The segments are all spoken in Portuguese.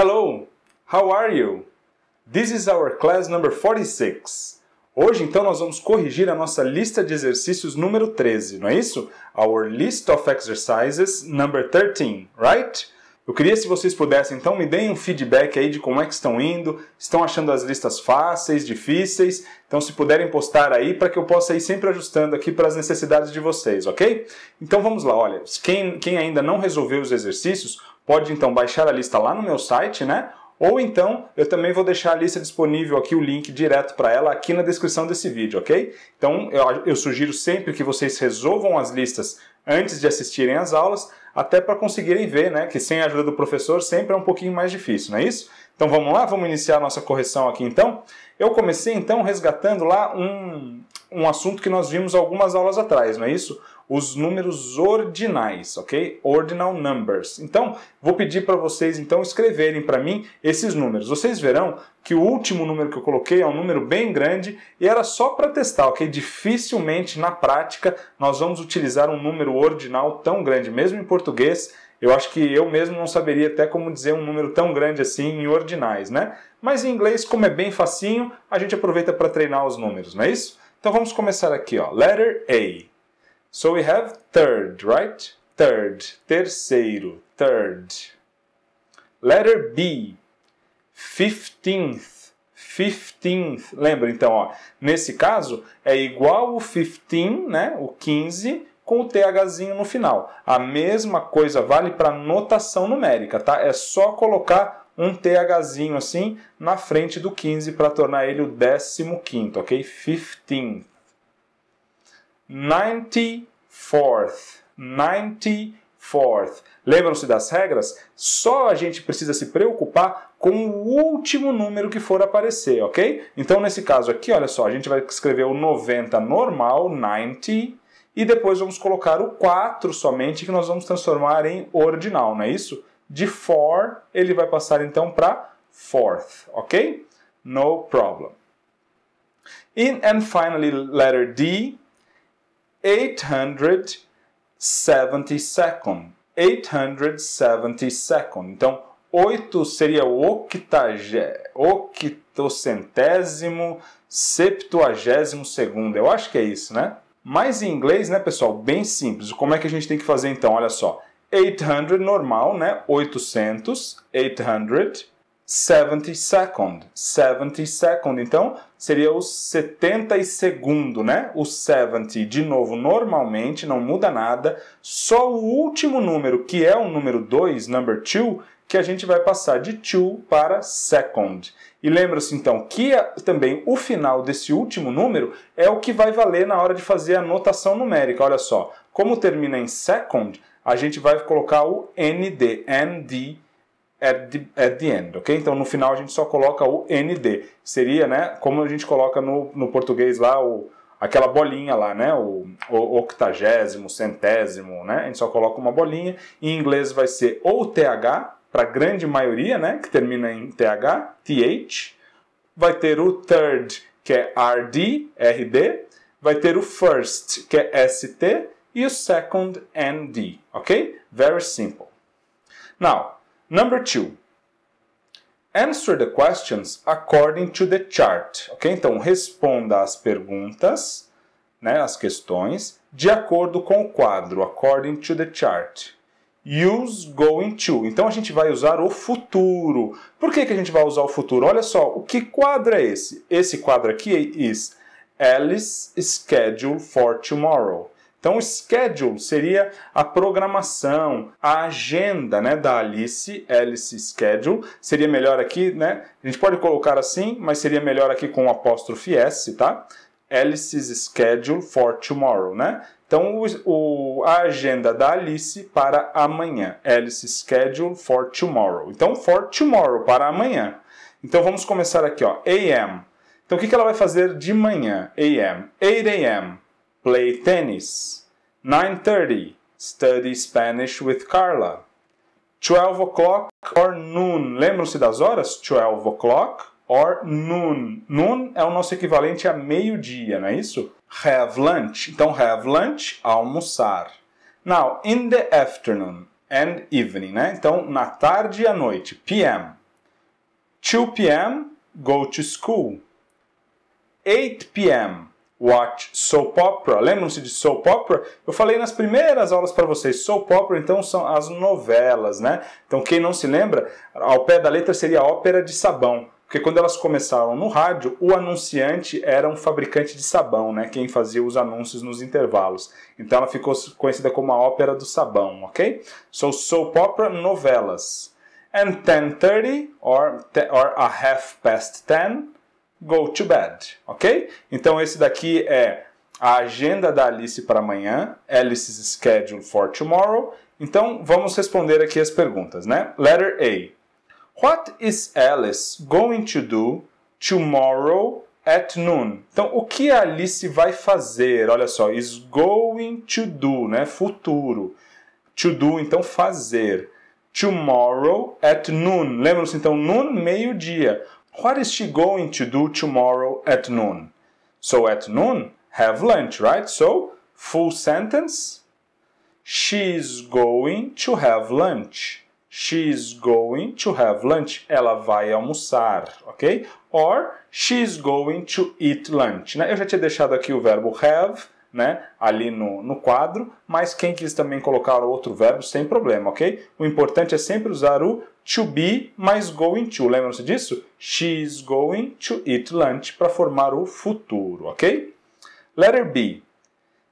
Hello, how are you? This is our class number 46. Hoje, então, nós vamos corrigir a nossa lista de exercícios número 13, não é isso? Our list of exercises number 13, right? Eu queria, se vocês pudessem, então me deem um feedback aí de como é que estão indo, estão achando as listas fáceis, difíceis. Então, se puderem postar aí para que eu possa ir sempre ajustando aqui para as necessidades de vocês, ok? Então vamos lá, olha, quem, quem ainda não resolveu os exercícios, pode então baixar a lista lá no meu site, né? Ou então, eu também vou deixar a lista disponível aqui, o link direto para ela aqui na descrição desse vídeo, ok? Então, eu, eu sugiro sempre que vocês resolvam as listas antes de assistirem às aulas, até para conseguirem ver, né, que sem a ajuda do professor sempre é um pouquinho mais difícil, não é isso? Então vamos lá, vamos iniciar nossa correção aqui então. Eu comecei então resgatando lá um, um assunto que nós vimos algumas aulas atrás, não é isso? os números ordinais, ok? Ordinal numbers. Então, vou pedir para vocês então escreverem para mim esses números. Vocês verão que o último número que eu coloquei é um número bem grande e era só para testar, ok? Dificilmente na prática nós vamos utilizar um número ordinal tão grande, mesmo em português. Eu acho que eu mesmo não saberia até como dizer um número tão grande assim em ordinais, né? Mas em inglês, como é bem facinho, a gente aproveita para treinar os números, não é isso? Então vamos começar aqui, ó. Letter A. So we have third, right? Third, terceiro, third. Letter B, fifteenth, fifteenth. Lembra então, ó, nesse caso é igual o fifteen, né? O quinze com o THzinho no final. A mesma coisa vale para notação numérica, tá? É só colocar um THzinho assim na frente do quinze para tornar ele o décimo quinto, ok? Fifteenth. 94th. 94th. Lembram-se das regras? Só a gente precisa se preocupar com o último número que for aparecer, ok? Então, nesse caso aqui, olha só, a gente vai escrever o 90 normal, 90, e depois vamos colocar o 4 somente, que nós vamos transformar em ordinal, não é isso? De for, ele vai passar então para fourth, ok? No problem. In and finally, letter D, 872nd. 872nd. Então, 8 seria o octagé, octocentésimo, septuagésimo segundo. Eu acho que é isso, né? Mas em inglês, né, pessoal, bem simples. Como é que a gente tem que fazer então? Olha só. 800 normal, né? 800, 800 72nd, 72nd. Então, seria o 72 segundo, né? O 70, de novo, normalmente, não muda nada. Só o último número, que é o número 2, number 2, que a gente vai passar de two para second. E lembra-se então que também o final desse último número é o que vai valer na hora de fazer a notação numérica. Olha só, como termina em second, a gente vai colocar o ND, ND at the, at the end, ok? Então no final a gente só coloca o ND. Seria, né, como a gente coloca no, no português lá, o, aquela bolinha lá, né? O, o octagésimo, centésimo, né? A gente só coloca uma bolinha. Em inglês vai ser ou TH, para a grande maioria, né? Que termina em TH, TH. Vai ter o third, que é RD, RD. Vai ter o first, que é ST. E o second, ND, ok? Very simple. Now, Number two. Answer the questions according to the chart. Ok? Então, responda as perguntas, né, as questões, de acordo com o quadro, according to the chart. Use going to. Então, a gente vai usar o futuro. Por que, que a gente vai usar o futuro? Olha só, o que quadro é esse? Esse quadro aqui é is Alice's schedule for tomorrow. Então, o schedule seria a programação, a agenda né, da Alice, Alice Schedule. Seria melhor aqui, né? A gente pode colocar assim, mas seria melhor aqui com um apóstrofe S, tá? Alice's Schedule for Tomorrow, né? Então, o, o, a agenda da Alice para amanhã. Alice's Schedule for Tomorrow. Então, for tomorrow, para amanhã. Então, vamos começar aqui, ó. AM. Então, o que, que ela vai fazer de manhã? AM. 8 AM. Play tennis. 9:30 Study Spanish with Carla. 12 o'clock or noon. Lembram-se das horas? 12 o'clock or noon. Noon é o nosso equivalente a meio-dia, não é isso? Have lunch. Então, have lunch, almoçar. Now, in the afternoon and evening, né? Então, na tarde e à noite. PM. 2 p.m. go to school. 8 p.m watch soap opera. Lembram-se de soap opera? Eu falei nas primeiras aulas para vocês. Soap opera, então, são as novelas, né? Então, quem não se lembra, ao pé da letra seria ópera de sabão. Porque quando elas começaram no rádio, o anunciante era um fabricante de sabão, né? Quem fazia os anúncios nos intervalos. Então ela ficou conhecida como a ópera do sabão, ok? So, soap opera, novelas. And 10.30 or, or a half past 10 go to bed, ok? Então esse daqui é a agenda da Alice para amanhã, Alice's schedule for tomorrow. Então vamos responder aqui as perguntas, né? Letter A. What is Alice going to do tomorrow at noon? Então o que a Alice vai fazer? Olha só, is going to do, né? Futuro. To do, então fazer. Tomorrow at noon. Lembram-se então noon, meio-dia. What is she going to do tomorrow at noon? So at noon, have lunch, right? So, full sentence. She's going to have lunch. She's going to have lunch. Ela vai almoçar, ok? Or she's going to eat lunch. Né? Eu já tinha deixado aqui o verbo have né, ali no, no quadro, mas quem quis também colocar outro verbo, sem problema, ok? O importante é sempre usar o to be mais going to. Lembram-se disso? She's going to eat lunch para formar o futuro, ok? Letter B.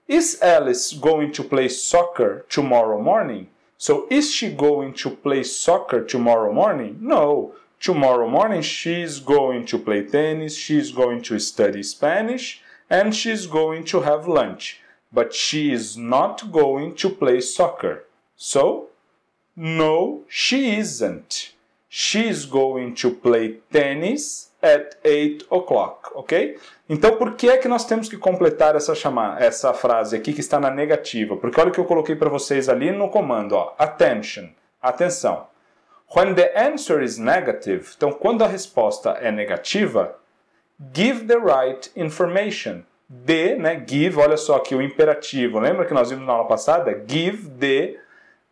Is Alice going to play soccer tomorrow morning? So, is she going to play soccer tomorrow morning? No. Tomorrow morning, she's going to play tennis, she's going to study Spanish and she is going to have lunch, but she is not going to play soccer. So, no, she isn't. She is going to play tennis at 8 o'clock, ok? Então, por que é que nós temos que completar essa, chamada, essa frase aqui que está na negativa? Porque olha o que eu coloquei para vocês ali no comando, ó, attention, atenção. When the answer is negative, então quando a resposta é negativa, give the right information. The, né, give, olha só aqui o imperativo. Lembra que nós vimos na aula passada? Give the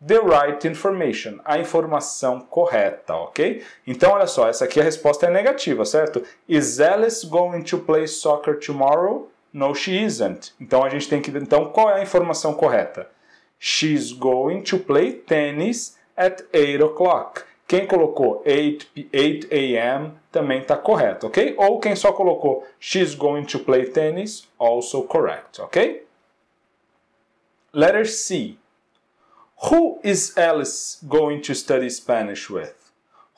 the right information, a informação correta, ok? Então, olha só, essa aqui a resposta é negativa, certo? Is Alice going to play soccer tomorrow? No, she isn't. Então, a gente tem que... Então, qual é a informação correta? She's going to play tennis at 8 o'clock. Quem colocou 8 a.m., também está correto, ok? Ou quem só colocou she's going to play tennis, also correct, ok? Letter C. Who is Alice going to study Spanish with?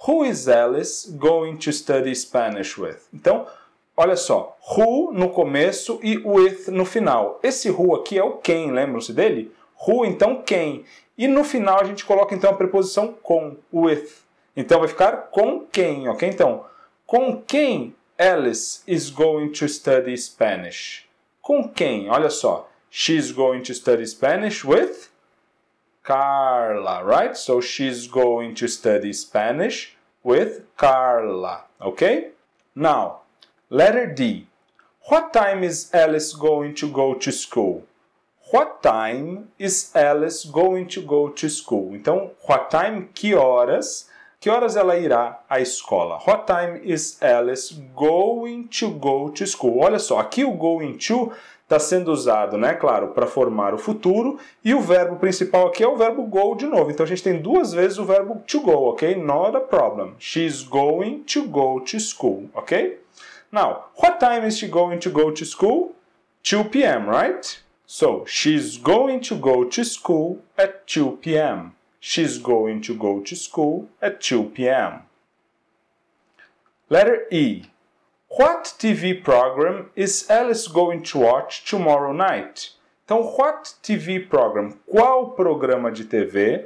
Who is Alice going to study Spanish with? Então, olha só, who no começo e with no final. Esse who aqui é o quem, lembram-se dele? Who, então quem. E no final a gente coloca então a preposição com, with. Então vai ficar com quem, ok? Então, com quem Alice is going to study Spanish? Com quem? Olha só. She's going to study Spanish with Carla, right? So she's going to study Spanish with Carla, okay? Now, letter D. What time is Alice going to go to school? What time is Alice going to go to school? Então, what time, que horas que horas ela irá à escola? What time is Alice going to go to school? Olha só, aqui o going to está sendo usado, né, claro, para formar o futuro, e o verbo principal aqui é o verbo go de novo. Então a gente tem duas vezes o verbo to go, ok? Not a problem. She's going to go to school, ok? Now, what time is she going to go to school? 2 p.m., right? So, she's going to go to school at 2 p.m. She's going to go to school at 2 p.m. Letter E. What TV program is Alice going to watch tomorrow night? Então, what TV program? Qual programa de TV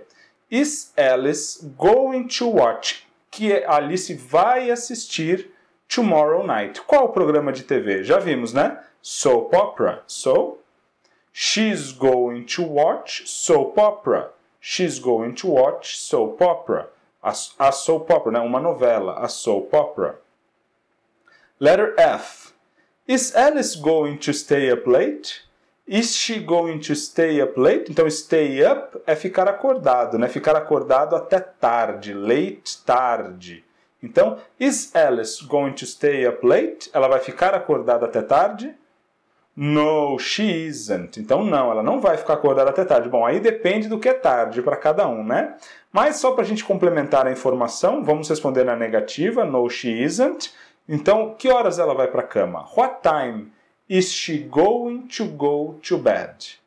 is Alice going to watch? Que Alice vai assistir tomorrow night. Qual programa de TV? Já vimos, né? Soap opera. So, she's going to watch soap opera. She's going to watch soap opera. A, soap opera, né? uma novela, a soap opera. Letter F. Is Alice going to stay up late? Is she going to stay up late? Então, stay up é ficar acordado, né? Ficar acordado até tarde, late tarde. Então, is Alice going to stay up late? Ela vai ficar acordada até tarde? No, she isn't. Então, não, ela não vai ficar acordada até tarde. Bom, aí depende do que é tarde para cada um, né? Mas só para a gente complementar a informação, vamos responder na negativa. No, she isn't. Então, que horas ela vai para a cama? What time is she going to go to bed?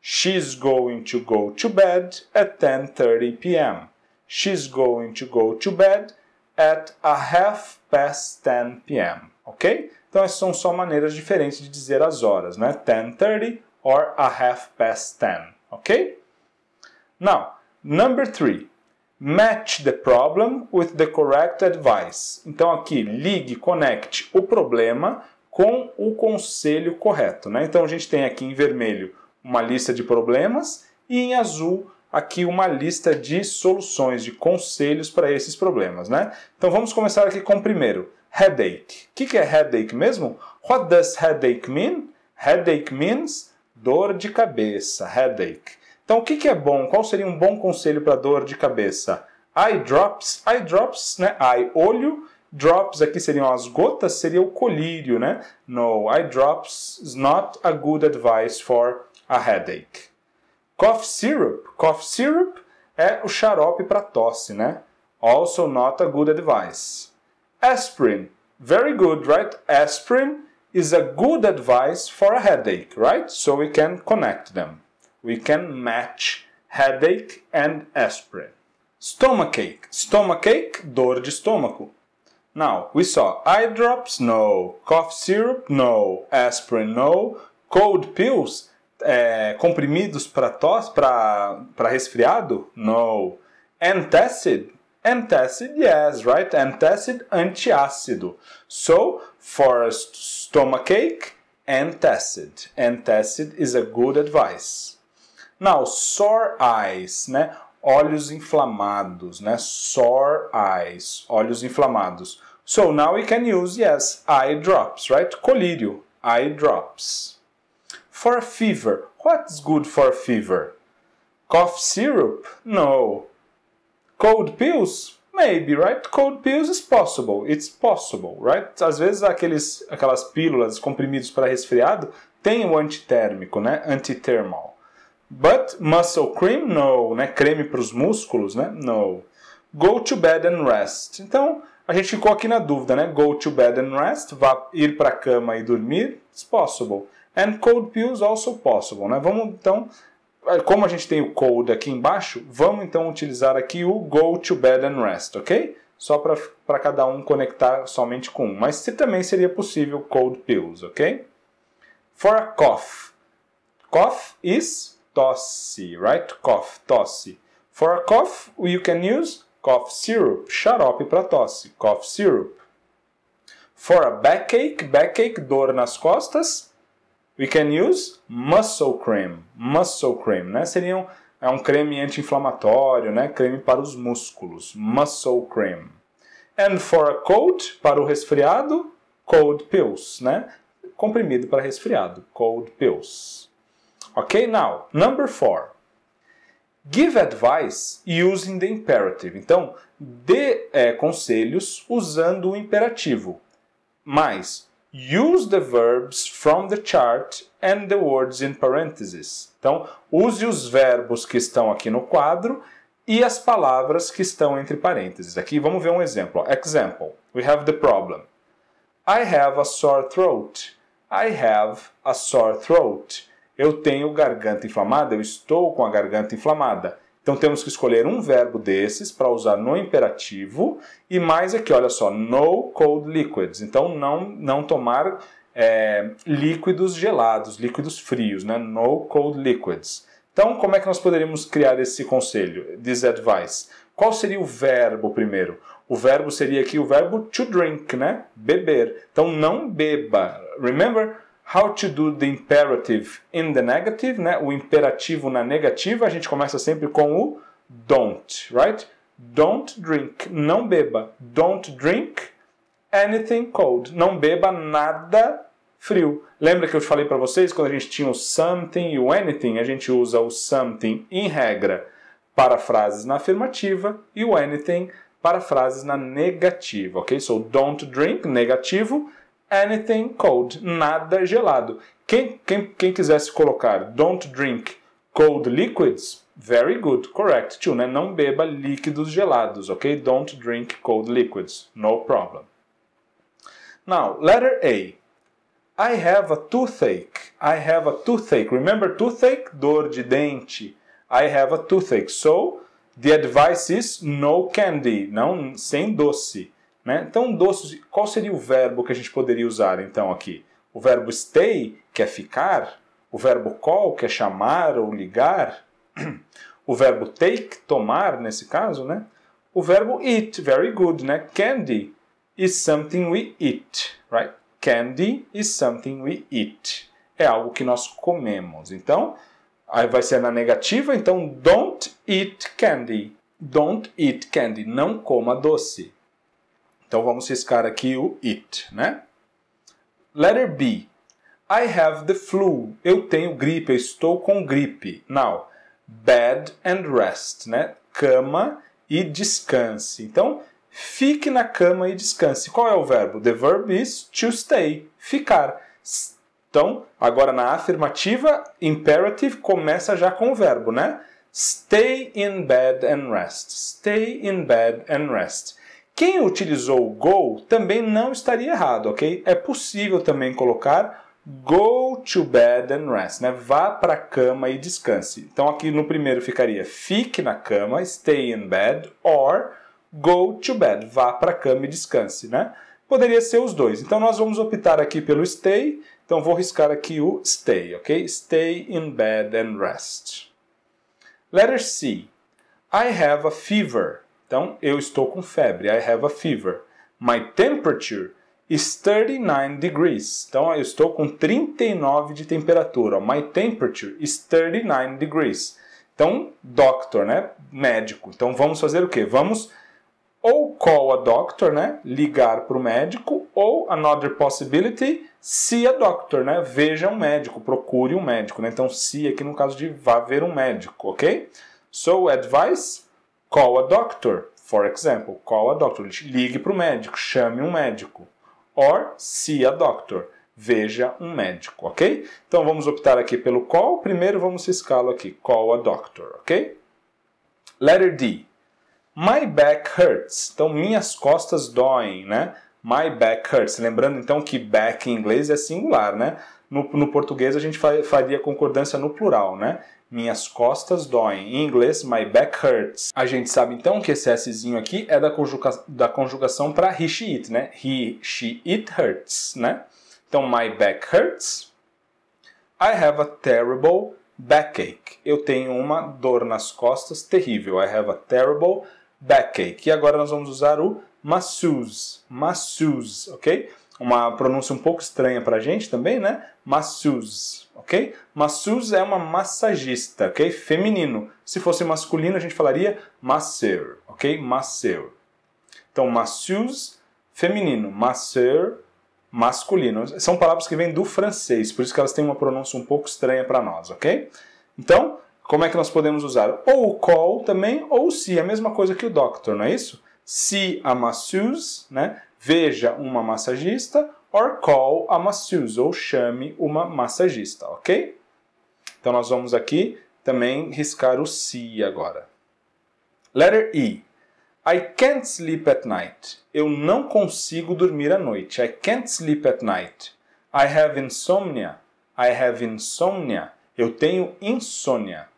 She's going to go to bed at 10:30 p.m. She's going to go to bed at a half past 10 p.m ok? Então essas são só maneiras diferentes de dizer as horas, né? 10:30 or a half past 10, ok? Now, number three, match the problem with the correct advice. Então aqui ligue, conecte o problema com o conselho correto, né? Então a gente tem aqui em vermelho uma lista de problemas e em azul aqui uma lista de soluções, de conselhos para esses problemas, né? Então vamos começar aqui com o primeiro headache. O que, que é headache mesmo? What does headache mean? Headache means dor de cabeça, headache. Então, o que, que é bom? Qual seria um bom conselho para dor de cabeça? Eye drops, eye drops, né? Eye, olho, drops aqui seriam as gotas, seria o colírio, né? No, eye drops is not a good advice for a headache. Cough syrup, cough syrup é o xarope para tosse, né? Also not a good advice. aspirin. Very good, right? Aspirin is a good advice for a headache, right? So we can connect them. We can match headache and aspirin. Stomachache. Stomachache, dor de estômago. Now, we saw eye drops, no. Cough syrup, no. Aspirin, no. Cold pills, é, eh, comprimidos para tosse, para resfriado, no. Antacid, antacid, yes, right? Antacid, antiácido. So, for stomachache, antacid. Antacid is a good advice. Now, sore eyes, né? Olhos inflamados, né? Sore eyes, olhos inflamados. So now we can use, yes, eye drops, right? Colírio, eye drops. For a fever, what's good for a fever? Cough syrup? No. Cold pills? Maybe, right? Cold pills is possible. It's possible, right? Às vezes aqueles, aquelas pílulas, comprimidos para resfriado, tem o antitérmico, né? Antithermal. But muscle cream? No, né? Creme para os músculos, né? No. Go to bed and rest. Então, a gente ficou aqui na dúvida, né? Go to bed and rest, vá ir para a cama e dormir, it's possible. And cold pills also possible, né? Vamos então ah, como a gente tem o cold aqui embaixo, vamos então utilizar aqui o go to bed and rest, ok? Só para cada um conectar somente com um. Mas também seria possível cold pills, ok? For a cough. Cough is tosse, right? Cough, tosse. For a cough, you can use cough syrup, xarope para tosse, cough syrup. For a backache, backache, dor nas costas, We can use muscle cream. Muscle cream, né? Seriam é um creme anti-inflamatório, né? Creme para os músculos. Muscle cream. And for a cold, para o resfriado, cold pills, né? Comprimido para resfriado, cold pills. Ok, now, number four. Give advice using the imperative. Então, dê é, conselhos usando o imperativo. Mas Use the verbs from the chart and the words in parentheses. Então, use os verbos que estão aqui no quadro e as palavras que estão entre parênteses. Aqui vamos ver um exemplo. Example: We have the problem. I have a sore throat. I have a sore throat. Eu tenho garganta inflamada, eu estou com a garganta inflamada. Então temos que escolher um verbo desses para usar no imperativo e mais aqui, olha só, no cold liquids. Então não, não tomar é, líquidos gelados, líquidos frios, né? No cold liquids. Então como é que nós poderíamos criar esse conselho, this advice? Qual seria o verbo primeiro? O verbo seria aqui o verbo to drink, né? Beber. Então não beba. Remember? How to do the imperative in the negative, né? O imperativo na negativa, a gente começa sempre com o don't, right? Don't drink, não beba. Don't drink anything cold, não beba nada frio. Lembra que eu falei para vocês quando a gente tinha o something e o anything, a gente usa o something em regra para frases na afirmativa e o anything para frases na negativa, ok? So don't drink, negativo, anything cold, nada gelado. Quem, quem, quem quisesse colocar don't drink cold liquids, very good, correct too, né? Não beba líquidos gelados, ok? Don't drink cold liquids, no problem. Now, letter A. I have a toothache. I have a toothache. Remember toothache? Dor de dente. I have a toothache. So, the advice is no candy. Não, sem doce. Né? Então, doces, qual seria o verbo que a gente poderia usar então aqui? O verbo stay, que é ficar, o verbo call, que é chamar ou ligar, o verbo take, tomar nesse caso, né? O verbo eat, very good, né? Candy is something we eat, right? Candy is something we eat. É algo que nós comemos. Então, aí vai ser na negativa, então don't eat candy. Don't eat candy, não coma doce. Então vamos riscar aqui o it, né? Letter B. I have the flu. Eu tenho gripe, eu estou com gripe. Now, bed and rest, né? Cama e descanse. Então, fique na cama e descanse. Qual é o verbo? The verb is to stay, ficar. Então, agora na afirmativa, imperative começa já com o verbo, né? Stay in bed and rest. Stay in bed and rest. Quem utilizou go também não estaria errado, ok? É possível também colocar go to bed and rest, né? Vá para a cama e descanse. Então aqui no primeiro ficaria fique na cama, stay in bed, or go to bed, vá para a cama e descanse, né? Poderia ser os dois. Então nós vamos optar aqui pelo stay. Então vou riscar aqui o stay, ok? Stay in bed and rest. Letter C. I have a fever. Então, eu estou com febre. I have a fever. My temperature is 39 degrees. Então, eu estou com 39 de temperatura. My temperature is 39 degrees. Então, doctor, né? Médico. Então, vamos fazer o quê? Vamos ou call a doctor, né? Ligar para o médico. Ou, another possibility, see a doctor, né? Veja um médico, procure um médico. Né? Então, se aqui no caso de vá ver um médico, ok? So, advice Call a doctor, for example. Call a doctor. Ligue para o médico, chame um médico. Or see a doctor. Veja um médico, ok? Então vamos optar aqui pelo call. Primeiro vamos riscá-lo aqui. Call a doctor, ok? Letter D. My back hurts. Então minhas costas doem, né? My back hurts. Lembrando então que back em inglês é singular, né? No, no português a gente faria concordância no plural, né? Minhas costas doem. Em inglês, my back hurts. A gente sabe então que esse Szinho aqui é da, conjuga da conjugação para he, she, it, né? He, she, it hurts, né? Então, my back hurts. I have a terrible backache. Eu tenho uma dor nas costas terrível. I have a terrible backache. E agora nós vamos usar o masseuse. Masseuse, ok? uma pronúncia um pouco estranha para a gente também, né? Masseuse, ok? Masseuse é uma massagista, ok? Feminino. Se fosse masculino, a gente falaria masseur, ok? Masseur. Então, masseuse, feminino. Masseur, masculino. São palavras que vêm do francês, por isso que elas têm uma pronúncia um pouco estranha para nós, ok? Então, como é que nós podemos usar? Ou o call também, ou se, é a mesma coisa que o doctor, não é isso? Se a masseuse, né? veja uma massagista or call a masseuse, ou chame uma massagista, ok? Então nós vamos aqui também riscar o si agora. Letter E. I can't sleep at night. Eu não consigo dormir à noite. I can't sleep at night. I have insomnia. I have insomnia. Eu tenho insônia.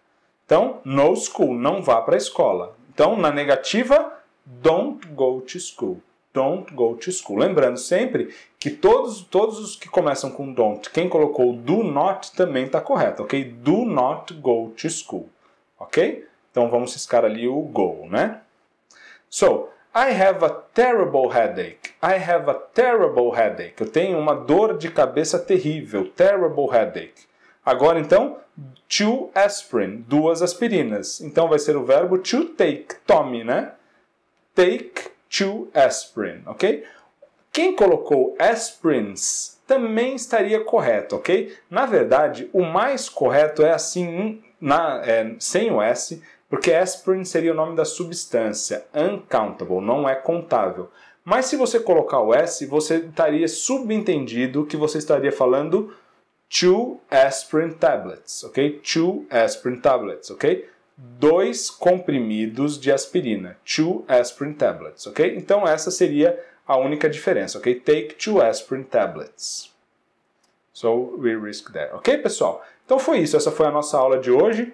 Então, no school, não vá para a escola. Então, na negativa, don't go to school. Don't go to school. Lembrando sempre que todos, todos os que começam com don't, quem colocou do not também está correto, ok? Do not go to school, ok? Então vamos riscar ali o go, né? So, I have a terrible headache. I have a terrible headache. Eu tenho uma dor de cabeça terrível. Terrible headache. Agora então, two aspirin, duas aspirinas. Então vai ser o verbo to take, tome, né? Take to aspirin, ok? Quem colocou aspirins também estaria correto, ok? Na verdade, o mais correto é assim, na, é, sem o S, porque aspirin seria o nome da substância, uncountable, não é contável. Mas se você colocar o S, você estaria subentendido que você estaria falando two aspirin tablets, ok? Two aspirin tablets, ok? dois comprimidos de aspirina, two aspirin tablets, ok? Então essa seria a única diferença, ok? Take two aspirin tablets. So we risk that, ok, pessoal? Então foi isso, essa foi a nossa aula de hoje.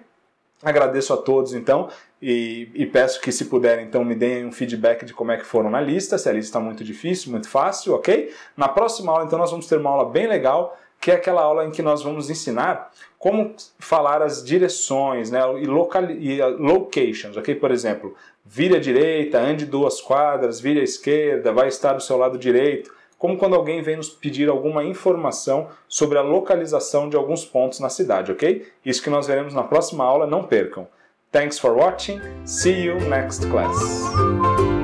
Agradeço a todos, então, e, e, peço que, se puderem, então, me deem um feedback de como é que foram na lista, se a lista está muito difícil, muito fácil, ok? Na próxima aula, então, nós vamos ter uma aula bem legal que é aquela aula em que nós vamos ensinar como falar as direções né, e, local, e ah, locations, ok? Por exemplo, vire à direita, ande duas quadras, vire à esquerda, vai estar do seu lado direito. Como quando alguém vem nos pedir alguma informação sobre a localização de alguns pontos na cidade, ok? Isso que nós veremos na próxima aula, não percam. Thanks for watching, see you next class.